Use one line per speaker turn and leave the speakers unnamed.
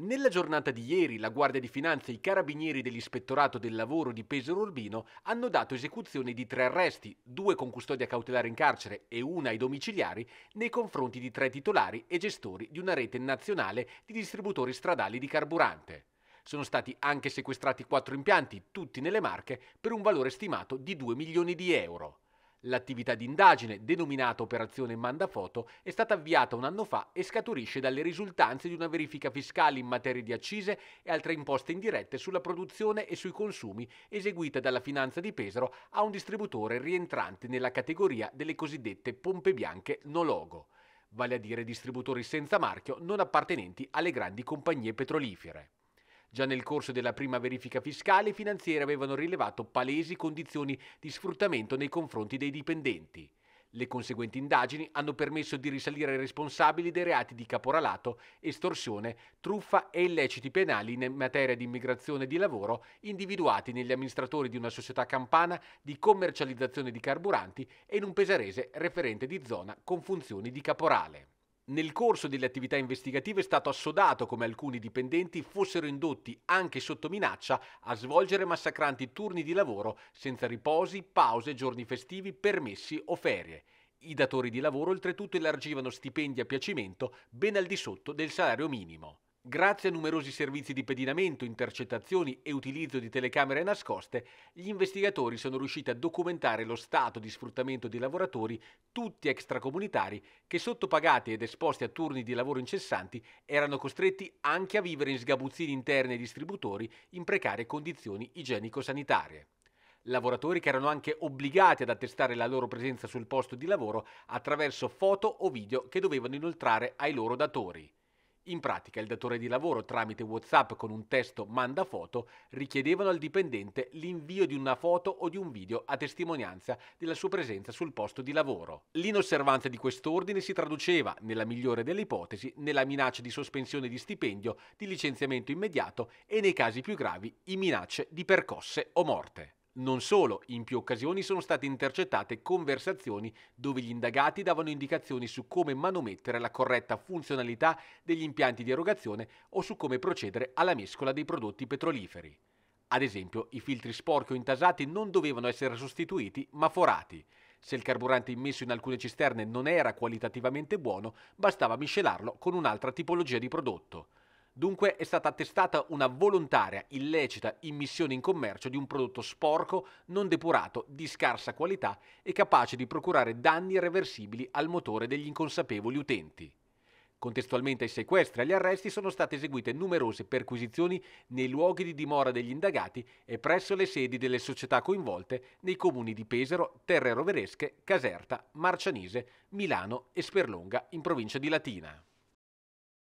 Nella giornata di ieri la Guardia di Finanza e i carabinieri dell'Ispettorato del Lavoro di Pesaro Urbino hanno dato esecuzione di tre arresti, due con custodia cautelare in carcere e una ai domiciliari, nei confronti di tre titolari e gestori di una rete nazionale di distributori stradali di carburante. Sono stati anche sequestrati quattro impianti, tutti nelle Marche, per un valore stimato di 2 milioni di euro. L'attività di indagine, denominata Operazione Mandafoto, è stata avviata un anno fa e scaturisce dalle risultanze di una verifica fiscale in materia di accise e altre imposte indirette sulla produzione e sui consumi eseguita dalla Finanza di Pesaro a un distributore rientrante nella categoria delle cosiddette pompe bianche no logo, vale a dire distributori senza marchio non appartenenti alle grandi compagnie petrolifere. Già nel corso della prima verifica fiscale i finanzieri avevano rilevato palesi condizioni di sfruttamento nei confronti dei dipendenti. Le conseguenti indagini hanno permesso di risalire ai responsabili dei reati di caporalato, estorsione, truffa e illeciti penali in materia di immigrazione e di lavoro individuati negli amministratori di una società campana di commercializzazione di carburanti e in un pesarese referente di zona con funzioni di caporale. Nel corso delle attività investigative è stato assodato come alcuni dipendenti fossero indotti, anche sotto minaccia, a svolgere massacranti turni di lavoro senza riposi, pause, giorni festivi, permessi o ferie. I datori di lavoro oltretutto elargivano stipendi a piacimento ben al di sotto del salario minimo. Grazie a numerosi servizi di pedinamento, intercettazioni e utilizzo di telecamere nascoste, gli investigatori sono riusciti a documentare lo stato di sfruttamento di lavoratori, tutti extracomunitari, che sottopagati ed esposti a turni di lavoro incessanti erano costretti anche a vivere in sgabuzzini interni ai distributori in precarie condizioni igienico-sanitarie lavoratori che erano anche obbligati ad attestare la loro presenza sul posto di lavoro attraverso foto o video che dovevano inoltrare ai loro datori. In pratica il datore di lavoro tramite WhatsApp con un testo manda foto richiedevano al dipendente l'invio di una foto o di un video a testimonianza della sua presenza sul posto di lavoro. L'inosservanza di quest'ordine si traduceva, nella migliore delle ipotesi, nella minaccia di sospensione di stipendio, di licenziamento immediato e nei casi più gravi in minacce di percosse o morte. Non solo, in più occasioni sono state intercettate conversazioni dove gli indagati davano indicazioni su come manomettere la corretta funzionalità degli impianti di erogazione o su come procedere alla mescola dei prodotti petroliferi. Ad esempio, i filtri sporchi o intasati non dovevano essere sostituiti, ma forati. Se il carburante immesso in alcune cisterne non era qualitativamente buono, bastava miscelarlo con un'altra tipologia di prodotto. Dunque è stata attestata una volontaria, illecita immissione in commercio di un prodotto sporco, non depurato, di scarsa qualità e capace di procurare danni irreversibili al motore degli inconsapevoli utenti. Contestualmente ai sequestri e agli arresti sono state eseguite numerose perquisizioni nei luoghi di dimora degli indagati e presso le sedi delle società coinvolte nei comuni di Pesaro, Terre Roveresche, Caserta, Marcianise, Milano e Sperlonga in provincia di Latina.